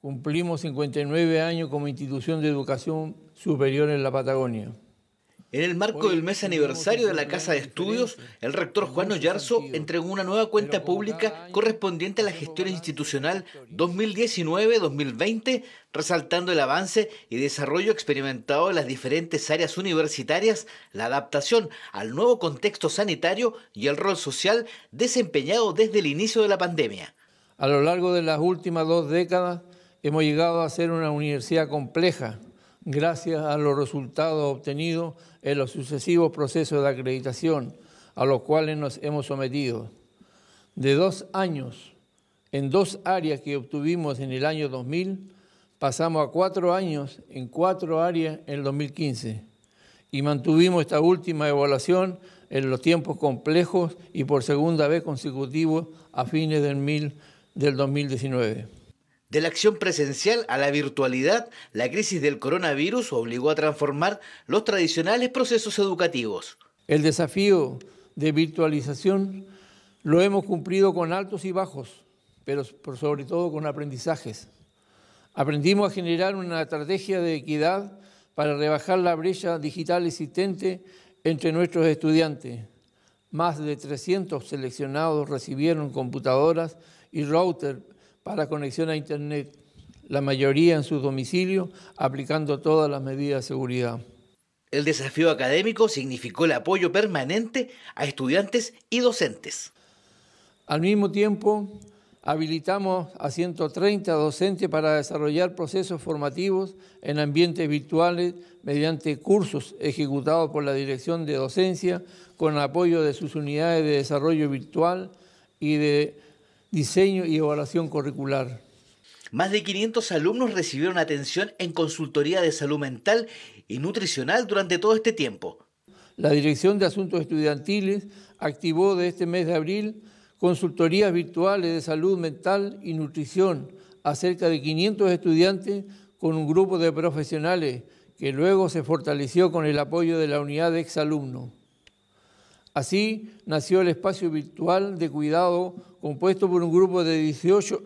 Cumplimos 59 años como institución de educación superior en la Patagonia. En el marco del mes aniversario de la Casa de Estudios, el rector Juan Ollarzo entregó una nueva cuenta pública correspondiente a la gestión institucional 2019-2020, resaltando el avance y desarrollo experimentado en las diferentes áreas universitarias, la adaptación al nuevo contexto sanitario y el rol social desempeñado desde el inicio de la pandemia. A lo largo de las últimas dos décadas hemos llegado a ser una universidad compleja gracias a los resultados obtenidos en los sucesivos procesos de acreditación a los cuales nos hemos sometido. De dos años, en dos áreas que obtuvimos en el año 2000, pasamos a cuatro años en cuatro áreas en el 2015 y mantuvimos esta última evaluación en los tiempos complejos y por segunda vez consecutivos a fines del, mil, del 2019. De la acción presencial a la virtualidad, la crisis del coronavirus obligó a transformar los tradicionales procesos educativos. El desafío de virtualización lo hemos cumplido con altos y bajos, pero sobre todo con aprendizajes. Aprendimos a generar una estrategia de equidad para rebajar la brecha digital existente entre nuestros estudiantes. Más de 300 seleccionados recibieron computadoras y router para conexión a Internet, la mayoría en sus domicilios, aplicando todas las medidas de seguridad. El desafío académico significó el apoyo permanente a estudiantes y docentes. Al mismo tiempo, habilitamos a 130 docentes para desarrollar procesos formativos en ambientes virtuales mediante cursos ejecutados por la Dirección de Docencia con apoyo de sus unidades de desarrollo virtual y de diseño y evaluación curricular. Más de 500 alumnos recibieron atención en consultoría de salud mental y nutricional durante todo este tiempo. La Dirección de Asuntos Estudiantiles activó de este mes de abril consultorías virtuales de salud mental y nutrición a cerca de 500 estudiantes con un grupo de profesionales que luego se fortaleció con el apoyo de la unidad de exalumnos. Así nació el espacio virtual de cuidado compuesto por un grupo de 18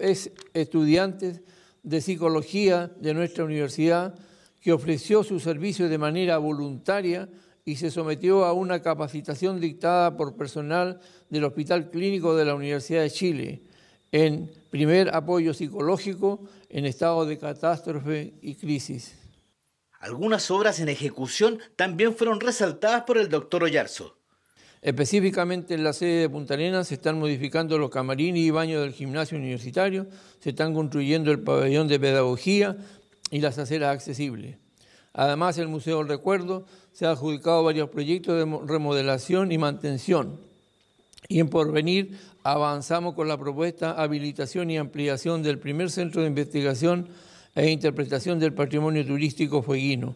estudiantes de psicología de nuestra universidad que ofreció su servicio de manera voluntaria y se sometió a una capacitación dictada por personal del Hospital Clínico de la Universidad de Chile en primer apoyo psicológico en estado de catástrofe y crisis. Algunas obras en ejecución también fueron resaltadas por el doctor Oyarzo. Específicamente en la sede de Punta Arenas se están modificando los camarines y baños del gimnasio universitario, se están construyendo el pabellón de pedagogía y las aceras accesibles. Además, el Museo del Recuerdo se ha adjudicado varios proyectos de remodelación y mantención. Y en porvenir avanzamos con la propuesta habilitación y ampliación del primer centro de investigación e interpretación del patrimonio turístico fueguino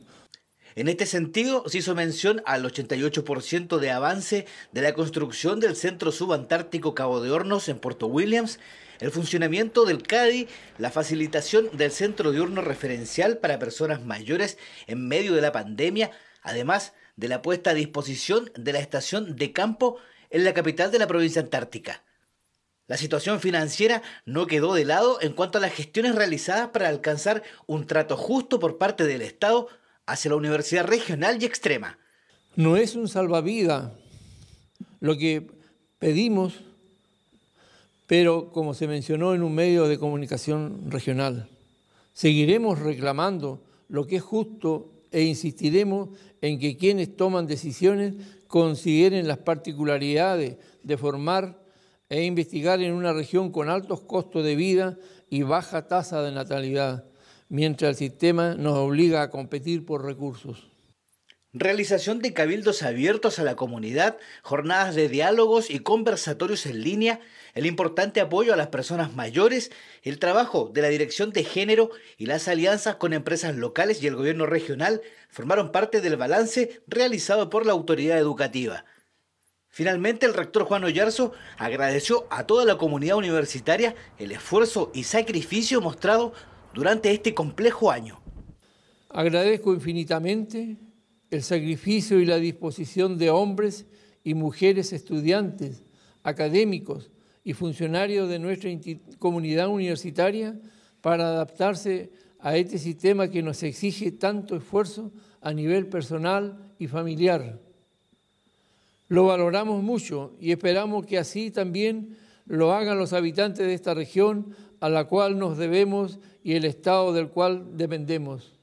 en este sentido, se hizo mención al 88% de avance de la construcción del Centro Subantártico Cabo de Hornos en Puerto Williams, el funcionamiento del CADI, la facilitación del Centro Diurno Referencial para personas mayores en medio de la pandemia, además de la puesta a disposición de la estación de campo en la capital de la provincia antártica. La situación financiera no quedó de lado en cuanto a las gestiones realizadas para alcanzar un trato justo por parte del Estado hacia la universidad regional y extrema. No es un salvavidas lo que pedimos, pero como se mencionó en un medio de comunicación regional, seguiremos reclamando lo que es justo e insistiremos en que quienes toman decisiones consideren las particularidades de formar e investigar en una región con altos costos de vida y baja tasa de natalidad mientras el sistema nos obliga a competir por recursos. Realización de cabildos abiertos a la comunidad, jornadas de diálogos y conversatorios en línea, el importante apoyo a las personas mayores, el trabajo de la Dirección de Género y las alianzas con empresas locales y el gobierno regional formaron parte del balance realizado por la autoridad educativa. Finalmente, el rector Juan Ollarzo agradeció a toda la comunidad universitaria el esfuerzo y sacrificio mostrado durante este complejo año. Agradezco infinitamente el sacrificio y la disposición de hombres y mujeres estudiantes, académicos y funcionarios de nuestra comunidad universitaria para adaptarse a este sistema que nos exige tanto esfuerzo a nivel personal y familiar. Lo valoramos mucho y esperamos que así también lo hagan los habitantes de esta región a la cual nos debemos y el Estado del cual dependemos.